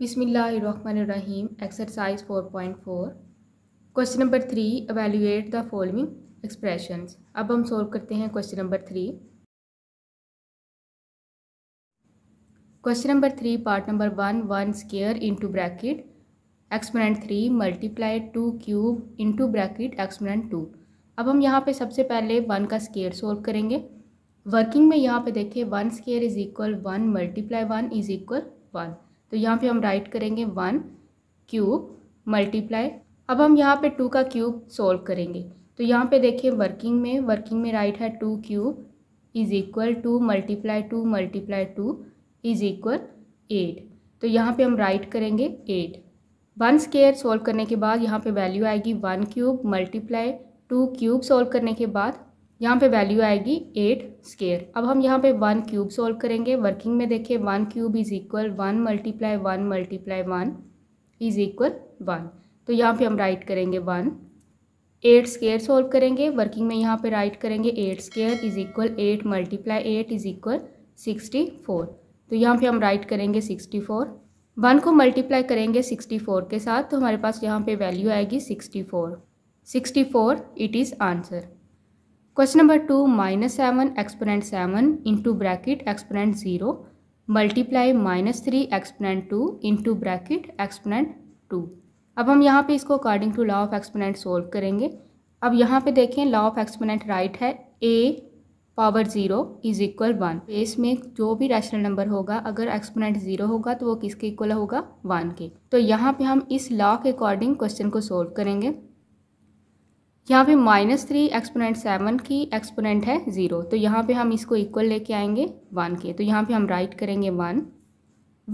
बिसमीम exercise 4.4 question number three evaluate the following expression अब हम सॉल्व करते हैं question number three question number three part number one one square into bracket exponent three multiply two cube into bracket exponent two अब हम यहाँ पे सबसे पहले वन का स्केयर सोल्व करेंगे वर्किंग में यहाँ पे देखिए one square is equal one multiply one is equal one तो यहाँ पे हम राइट करेंगे वन क्यूब मल्टीप्लाई अब हम यहाँ पे टू का क्यूब सॉल्व करेंगे तो यहाँ पे देखिए वर्किंग में वर्किंग में राइट है two cube is equal to multiply two multiply two is equal eight तो यहाँ पे हम राइट करेंगे एट वन स्केयर सोल्व करने के बाद यहाँ पे वैल्यू आएगी one cube multiply two cube solve करने के बाद यहाँ पे वैल्यू आएगी एट स्केयर अब हम यहाँ पे वन क्यूब सॉल्व करेंगे वर्किंग में देखें one cube is equal one multiply one multiply one is equal one तो यहाँ पे हम राइट करेंगे वन एट स्केयर सॉल्व करेंगे वर्किंग में यहाँ पे राइट करेंगे eight square is equal eight multiply eight is equal sixty four तो यहाँ पे हम राइट करेंगे सिक्सटी फोर वन को मल्टीप्लाई करेंगे सिक्सटी फोर के साथ तो हमारे पास यहाँ पे वैल्यू आएगी sixty four sixty four it is answer question number two minus seven exponent seven into bracket exponent zero multiply minus three exponent two into bracket exponent two अब हम यहाँ पे इसको according to law of exponent solve करेंगे अब यहाँ पे देखें लॉ ऑफ एक्सपोनेंट राइट है A power zero is equal one base में जो भी रैशनल नंबर होगा अगर एक्सपोनेंट ज़ीरो होगा तो वो किसके इक्वल होगा वन के तो यहाँ पे हम इस लॉ के अकॉर्डिंग क्वेश्चन को सोल्व करेंगे यहाँ पे माइनस थ्री एक्सपोनेंट सेवन की एक्सपोनेंट है ज़ीरो तो यहाँ पे हम इसको इक्वल लेके आएंगे वन के तो यहाँ पे हम राइट करेंगे one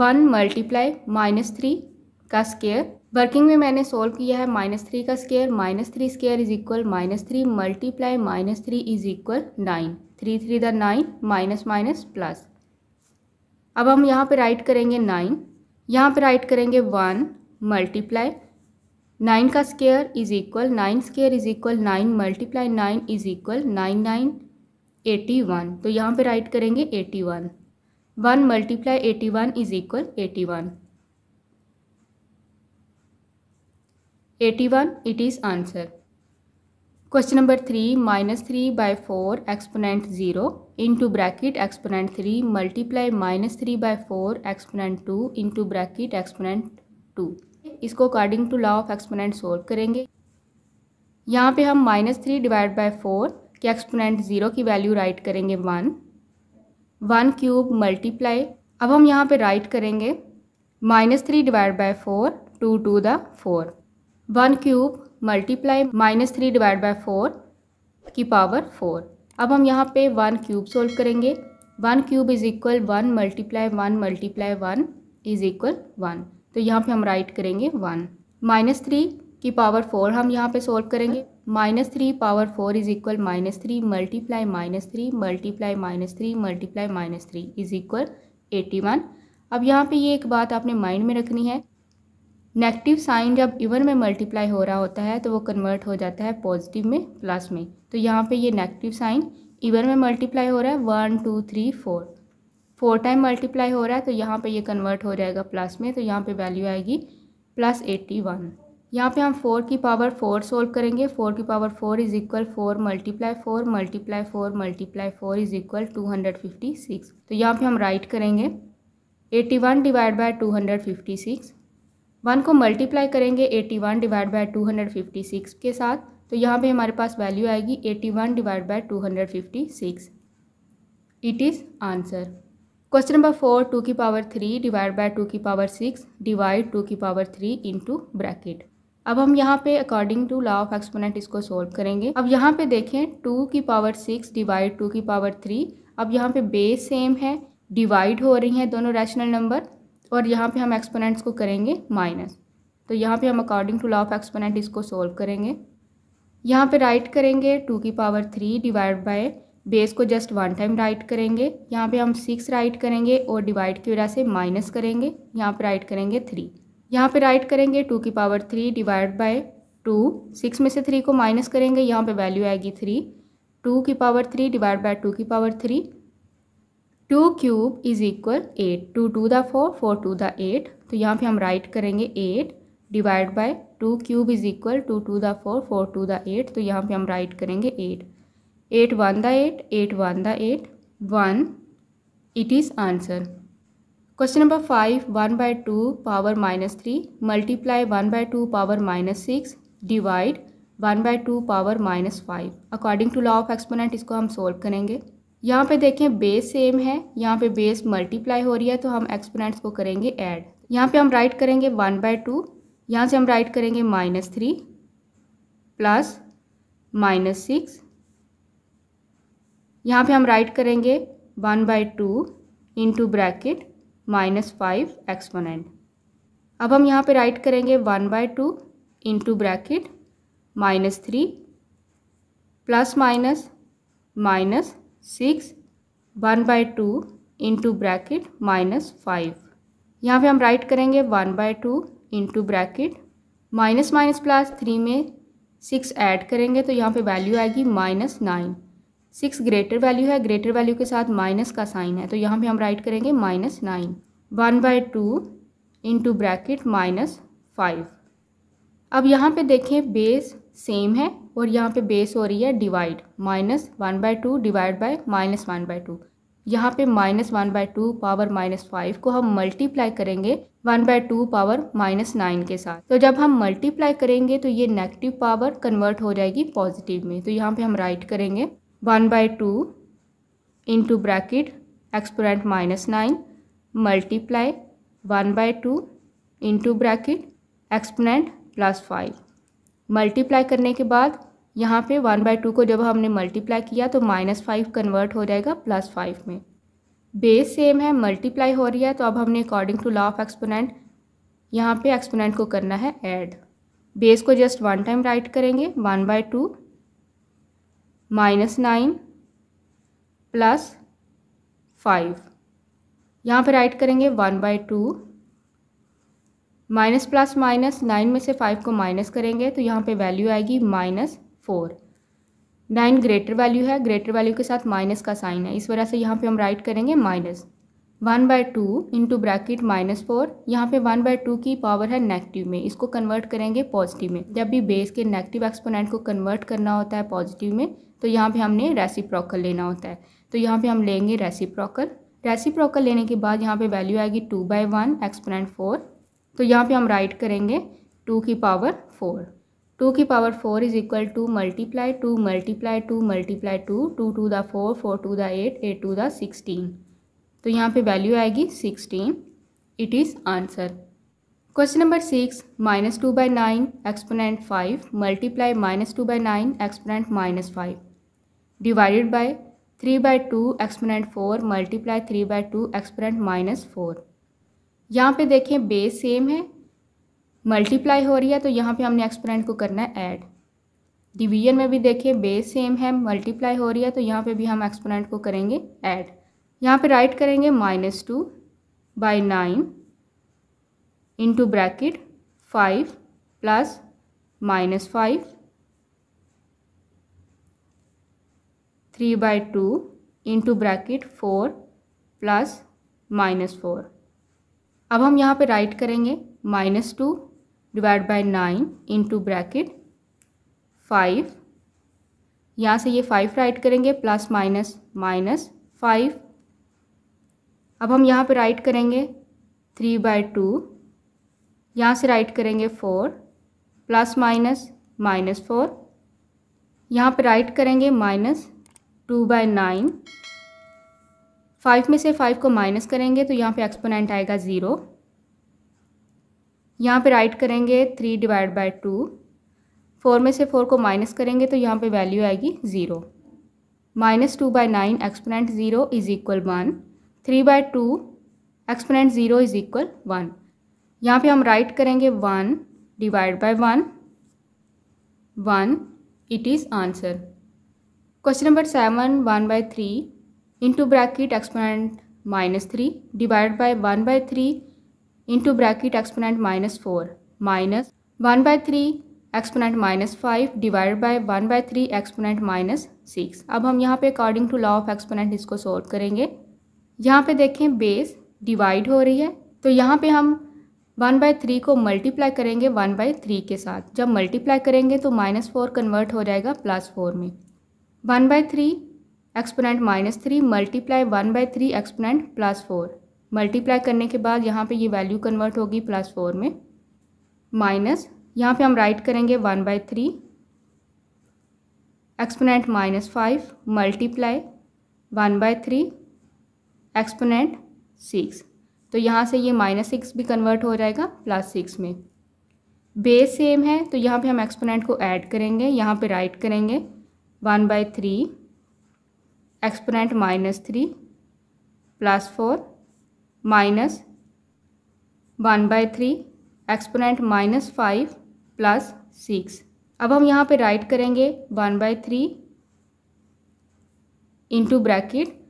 one multiply minus three का स्केयर वर्किंग में मैंने सोल्व किया है माइनस थ्री का square minus three square is equal minus three multiply minus three is equal nine three three the nine minus minus plus अब हम यहाँ पे राइट करेंगे नाइन यहाँ पे राइट करेंगे वन मल्टीप्लाई नाइन का square is equal nine square is equal nine multiply nine is equal nine nine eighty one तो यहाँ पे राइट करेंगे eighty one one multiply eighty one is equal eighty one eighty one it is answer question number three minus three by four exponent zero into bracket exponent three multiply minus three by four exponent two into bracket exponent two इसको according to law of exponent solve करेंगे यहाँ पे हम minus three divide by four के exponent zero की value right करेंगे one one cube multiply अब हम यहाँ पे राइट करेंगे minus three divide by four two two the four one cube multiply minus three divide by four की power four अब हम यहाँ पे वन क्यूब सोल्व करेंगे one cube is equal one multiply one multiply one is equal one तो यहाँ पे हम राइट करेंगे वन माइनस थ्री की पावर फोर हम यहाँ पे सॉल्व करेंगे minus three power four is equal minus three multiply minus three multiply minus three multiply minus three is equal eighty one अब यहाँ पे ये एक बात आपने माइंड में रखनी है नेगेटिव साइन जब इवन में मल्टीप्लाई हो रहा होता है तो वो कन्वर्ट हो जाता है पॉजिटिव में प्लस में तो यहाँ पे ये नेगेटिव साइन इवन में मल्टीप्लाई हो रहा है one two three four four time multiply हो रहा है तो यहाँ पे ये कन्वर्ट हो जाएगा प्लस में तो यहाँ पे वैल्यू आएगी प्लस एट्टी वन यहाँ पर हम फोर की पावर फोर सोल्व करेंगे फोर की power four is equal four multiply four multiply four multiply four is equal two hundred fifty six तो यहाँ पे हम राइट करेंगे eighty one divide by two hundred fifty six one को multiply करेंगे eighty one divide by two hundred fifty six के साथ तो यहाँ पे हमारे पास वैल्यू आएगी eighty one divide by two hundred fifty six it is answer question number four two की power three divide by two की पावर सिक्स डिवाइड टू की पावर थ्री इंटू ब्रैकेट अब हम यहाँ पे according to law of exponent इसको solve करेंगे अब यहाँ पे देखें टू की पावर सिक्स डिवाइड टू की पावर थ्री अब यहाँ पे बेस सेम है डिवाइड हो रही हैं दोनों रैशनल नंबर और यहाँ पे हम एक्सपोनेंट्स को करेंगे माइनस तो यहाँ पे हम according to law of exponent इसको सोल्व करेंगे यहाँ पे राइट करेंगे टू की power three divide by base को जस्ट वन टाइम राइट करेंगे यहाँ पे हम सिक्स राइट करेंगे और डिवाइड की वजह से माइनस करेंगे यहाँ पे राइट करेंगे थ्री यहाँ पे राइट करेंगे टू की power three divide by two six में से थ्री को माइनस करेंगे यहाँ पे वैल्यू आएगी थ्री टू की power three divide by two की power three two cube is equal eight two two the four four two the eight तो यहाँ पर हम राइट करेंगे eight divide by two cube is equal two two the four four two the eight तो यहाँ पर हम right करेंगे eight eight one the eight eight one the eight one it is answer question number five one by two power minus three multiply one by two power minus six divide one by two power minus five according to law of exponent इसको हम solve करेंगे यहाँ पे देखें base same है यहाँ पे base multiply हो रही है तो हम एक्सपोनेंट्स को करेंगे ऐड यहाँ पे हम राइट करेंगे वन बाय टू यहाँ से हम राइट करेंगे minus three plus minus six यहाँ पे हम राइट करेंगे one by two into bracket minus five exponent अब हम यहाँ पे राइट करेंगे one by two into bracket minus three plus minus minus six one by two into bracket minus five यहाँ पे हम राइट करेंगे one by two into bracket minus minus plus three में सिक्स ऐड करेंगे तो यहाँ पे वैल्यू आएगी minus nine six greater value है ग्रेटर वैल्यू के साथ माइनस का साइन है तो यहाँ पे हम राइट करेंगे minus nine one by two into bracket minus five अब यहाँ पे देखें बेस सेम है और यहाँ पे बेस हो रही है divide minus one by two divide by minus one by two यहाँ पे minus one by two power minus five को हम मल्टीप्लाई करेंगे one by two power minus nine के साथ तो जब हम मल्टीप्लाई करेंगे तो ये नेगेटिव पावर कन्वर्ट हो जाएगी पॉजिटिव में तो यहाँ पे हम राइट करेंगे one by two into bracket exponent minus nine multiply one by two into bracket exponent plus five multiply करने के बाद यहाँ पे वन बाई टू को जब हमने मल्टीप्लाई किया तो माइनस फाइव कन्वर्ट हो जाएगा प्लस फाइव में बेस सेम है मल्टीप्लाई हो रही है तो अब हमने according to law of exponent यहाँ पे एक्सपोनेंट को करना है ऐड बेस को जस्ट वन टाइम राइट करेंगे one by two minus nine plus five यहाँ पे राइट करेंगे one by two minus plus minus nine में से फाइव को माइनस करेंगे तो यहाँ पे वैल्यू आएगी minus four nine greater value है ग्रेटर वैल्यू के साथ माइनस का साइन है इस वजह से यहाँ पे हम राइट करेंगे minus one by two into bracket minus four यहाँ पे वन बाय टू की पावर है नेगेटिव में इसको कन्वर्ट करेंगे पॉजिटिव में जब भी बेस के नेगेटिव एक्सपोनेंट को कन्वर्ट करना होता है पॉजिटिव में तो यहाँ पे हमने रेसिप्रोकल लेना होता है तो यहाँ पे हम लेंगे रेसिप्रोकल रेसिप्रोकल लेने के बाद यहाँ पे वैल्यू आएगी two by one exponent four तो यहाँ पे हम राइट करेंगे टू की पावर फोर टू की power four is equal to multiply two multiply two multiply two two two the four four two the eight eight two the sixteen तो यहाँ पे वैल्यू आएगी sixteen it is answer question number six minus two by nine exponent five multiply minus two by nine exponent minus five divided by three by two exponent four multiply three by two exponent minus four यहाँ पे देखें base same है multiply हो रही है तो यहाँ पे हमने एक्सपोनेंट को करना है ऐड डिवीजन में भी देखें बेस सेम है मल्टीप्लाई हो रही है तो यहाँ पे भी हम एक्सपोनेंट को करेंगे ऐड यहाँ पे राइट करेंगे minus two by nine into bracket five plus minus five three by two into bracket four plus minus four अब हम यहाँ पे राइट करेंगे minus two divide by nine into bracket five यहाँ से ये फाइव राइट करेंगे प्लस माइनस माइनस फाइव अब हम यहाँ पे राइट करेंगे थ्री बाय टू यहाँ से राइट करेंगे four plus minus minus four यहाँ पे राइट करेंगे minus two by nine five में से फाइव को माइनस करेंगे तो यहाँ पे एक्सपोनेंट आएगा ज़ीरो यहाँ पे राइट करेंगे three divide by two four में से फोर को माइनस करेंगे तो यहाँ पे वैल्यू आएगी zero minus two by nine exponent zero is equal one three by two exponent zero is equal one यहाँ पे हम राइट करेंगे one divide by one one it is answer question number seven one by three into bracket exponent minus three divide by one by three into bracket exponent minus four minus one by three exponent minus five divide by one by three exponent minus six अब हम यहाँ पे according to law of exponent इसको solve करेंगे यहाँ पे देखें base divide हो रही है तो यहाँ पे हम वन बाई थ्री को मल्टीप्लाई करेंगे वन बाई थ्री के साथ जब मल्टीप्लाई करेंगे तो माइनस फोर कन्वर्ट हो जाएगा प्लस फोर में one by three exponent minus three multiply one by three exponent plus four multiply करने के बाद यहाँ पे ये वैल्यू कन्वर्ट होगी प्लस फोर में माइनस यहाँ पे हम राइट करेंगे one by three exponent minus five multiply one by three exponent six तो यहाँ से ये माइनस सिक्स भी कन्वर्ट हो जाएगा प्लस सिक्स में बेस सेम है तो यहाँ पे हम एक्सपोनेंट को ऐड करेंगे यहाँ पे राइट करेंगे one by three exponent minus three plus four minus one by three exponent minus five plus six अब हम यहाँ पे राइट करेंगे one by three into bracket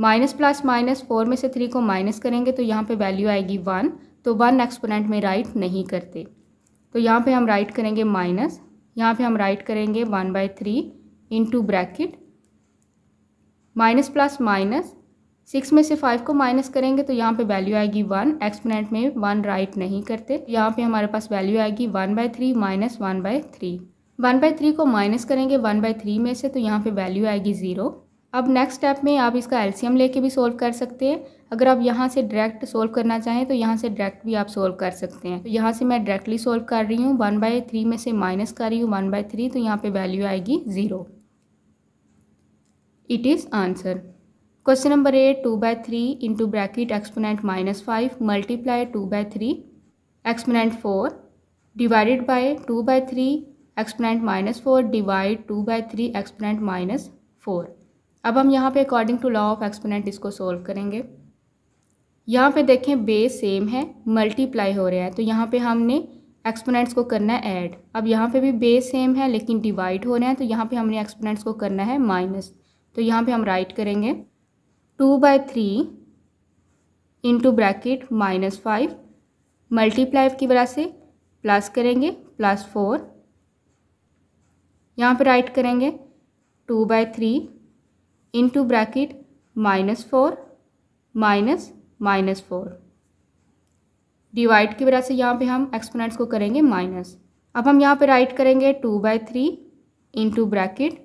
minus plus minus four में से थ्री को माइनस करेंगे तो यहाँ पे वैल्यू आएगी वन तो वन एक्सपोनेंट में राइट नहीं करते तो यहाँ पे हम राइट करेंगे माइनस यहाँ पे हम राइट करेंगे one by three into bracket minus plus minus six में से फाइव को माइनस करेंगे तो यहाँ पे वैल्यू आएगी वन एक्सपोनेंट में वन राइट नहीं करते यहाँ पे हमारे पास वैल्यू आएगी one by three minus one by three one by three को माइनस करेंगे वन बाय थ्री में से तो यहाँ पे वैल्यू आएगी ज़ीरो अब नेक्स्ट स्टेप में आप इसका एलसीएम लेके भी सोल्व कर सकते हैं अगर आप यहाँ से डायरेक्ट सोल्व करना चाहें तो यहाँ से डायरेक्ट भी आप सोल्व कर सकते हैं तो यहाँ से मैं डायरेक्टली सोल्व कर रही हूँ वन बाई थ्री में से माइनस कर रही हूँ वन बाई थ्री तो यहाँ पे वैल्यू आएगी zero it is answer question number eight two by three into bracket exponent minus five multiply two by three exponent four divided by two by three exponent minus four divide two by three exponent minus four अब हम यहाँ पे according to law of exponent इसको solve करेंगे यहाँ पे देखें base same है मल्टीप्लाई हो रहा है तो यहाँ पे हमने एक्सपोनेंट्स को करना है ऐड अब यहाँ पे भी बेस सेम है लेकिन डिवाइड हो रहे हैं तो यहाँ पे हमने एक्सपोनेंट्स को करना है माइनस तो यहाँ पे हम राइट करेंगे two by three into bracket minus five multiply की वजह से प्लस करेंगे प्लस फोर यहाँ पर राइट करेंगे two by three into bracket minus four minus minus four divide की वजह से यहाँ पे हम एक्सपोनेंट्स को करेंगे माइनस अब हम यहाँ पे राइट करेंगे two by three into bracket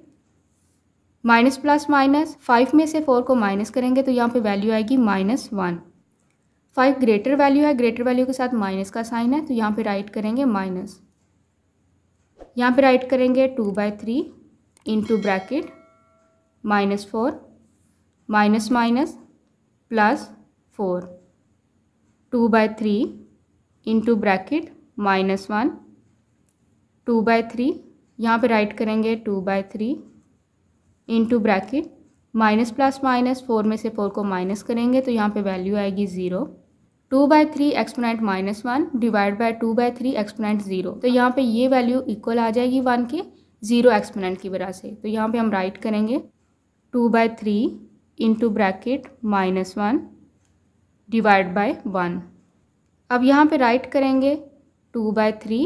minus plus minus five में से फोर को माइनस करेंगे तो यहाँ पे वैल्यू आएगी minus one five greater value है ग्रेटर वैल्यू के साथ माइनस का साइन है तो यहाँ पे राइट करेंगे माइनस यहाँ पे राइट करेंगे two by three into bracket minus four minus minus plus four two by three into bracket minus one two by three यहाँ पे राइट करेंगे two by three into bracket minus plus minus four में से four को minus करेंगे तो यहाँ पे वैल्यू आएगी zero two by three exponent minus one divide by two by three exponent zero तो यहाँ पे ये वैल्यू इक्वल आ जाएगी वन के ज़ीरो एक्सपोनेंट की वजह से तो यहाँ पे हम राइट करेंगे two by three into bracket minus one divide by one अब यहाँ पे राइट करेंगे two by three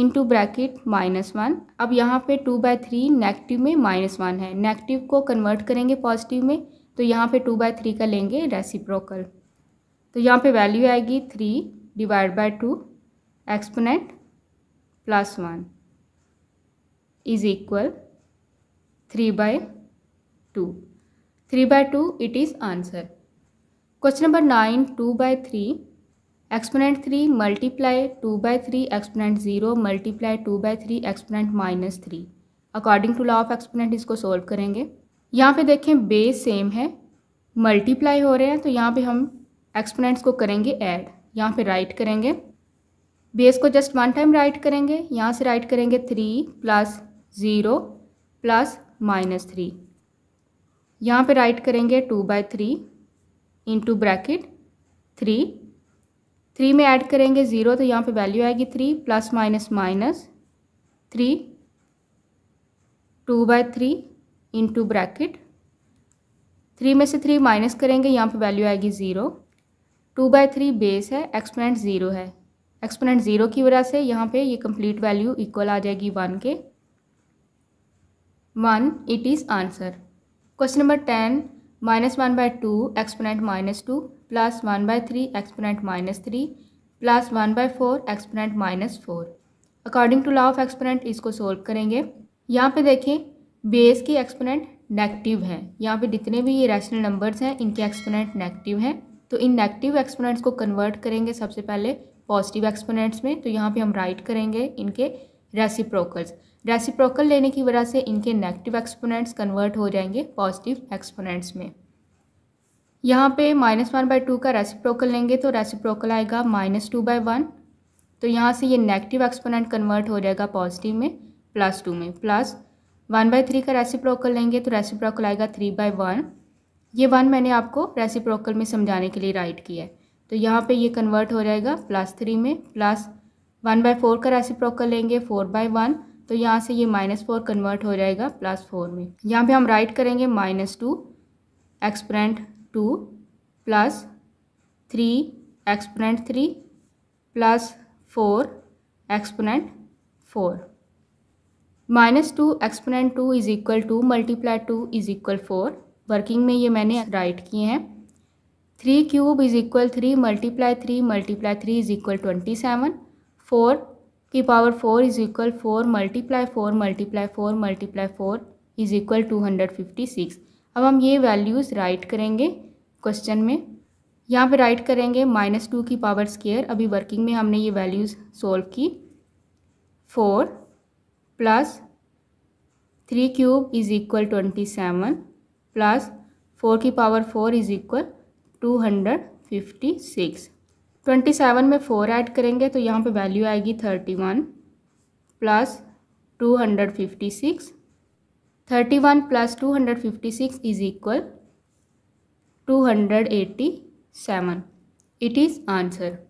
into bracket minus one अब यहाँ पे टू बाय थ्री नेगेटिव में माइनस वन है नेगेटिव को कन्वर्ट करेंगे पॉजिटिव में तो यहाँ पे टू बाय थ्री का लेंगे रेसिप्रोकल तो यहाँ पे वैल्यू आएगी three divide by two exponent plus one is equal three by two three by two it is answer question number nine two by three exponent three multiply two by three exponent zero multiply two by three exponent minus three according to law of exponent इसको solve करेंगे यहाँ पे देखें base same है multiply हो रहे हैं तो यहाँ पे हम एक्सपोनेंट्स को करेंगे ऐड यहाँ पे राइट करेंगे बेस को जस्ट वन टाइम राइट करेंगे यहाँ से राइट करेंगे three plus zero plus minus three यहाँ पे राइट करेंगे two by three into bracket three three में ऐड करेंगे ज़ीरो तो यहाँ पे वैल्यू आएगी three plus minus minus three two by three into bracket three में से थ्री माइनस करेंगे यहाँ पे वैल्यू आएगी zero two by three base है एक्सपोनेंट ज़ीरो है एक्सपोनेंट ज़ीरो की वजह से यहाँ पे ये कंप्लीट वैल्यू इक्वल आ जाएगी वन के one it is answer question number ten minus one by two exponent minus two plus one by three exponent minus three plus one by four exponent minus four according to law of exponent इसको solve करेंगे यहाँ पे देखें base के exponent negative हैं यहाँ पे जितने भी ये रैशनल नंबर्स हैं इनके एक्सपोनेंट नेगेटिव हैं तो इन नेगेटिव एक्सपोनेंट्स को कन्वर्ट करेंगे सबसे पहले पॉजिटिव एक्सपोनेंट्स में तो यहाँ पे हम राइट करेंगे इनके रेसिप्रोकल्स रेसिप्रोकल लेने की वजह से इनके नेगेटिव एक्सपोनेंट्स कन्वर्ट हो जाएंगे पॉजिटिव एक्सपोनेंट्स में यहाँ पे माइनस वन बाई टू का रेसिप्रोकल लेंगे तो रेसिप्रोकल आएगा माइनस टू बाई वन तो यहाँ से ये नेगेटिव एक्सपोनेंट कन्वर्ट हो जाएगा पॉजिटिव में प्लस टू में प्लस वन बाई थ्री का रेसिप्रोकल लेंगे तो रेसिप्रोकल आएगा थ्री बाई वन ये वन मैंने आपको रेसिप्रोकल में समझाने के लिए राइट किया है तो यहाँ पर ये कन्वर्ट हो जाएगा प्लस थ्री में प्लस वन बाई फोर का रेसिप्रोकल लेंगे फोर बाई वन तो यहाँ से ये माइनस फोर कन्वर्ट हो जाएगा प्लस फोर में यहाँ पे हम राइट करेंगे minus two exponent two plus three exponent three plus four exponent four minus two exponent two is equal to multiply two is equal four working में ये मैंने राइट किए हैं three cube is equal three multiply three multiply three is equal twenty seven four की power four is equal four multiply four multiply four multiply four is equal two hundred fifty six अब हम ये values right करेंगे question में यहाँ पे right करेंगे minus two की पावर स्केयर अभी वर्किंग में हमने ये वैल्यूज़ सोल्व की four plus three cube is equal twenty seven plus four की power four is equal two hundred fifty six twenty seven में फ़ोर ऐड करेंगे तो यहाँ पे वैल्यू आएगी thirty one plus two hundred fifty six thirty one plus two hundred fifty six is equal two hundred eighty seven it is answer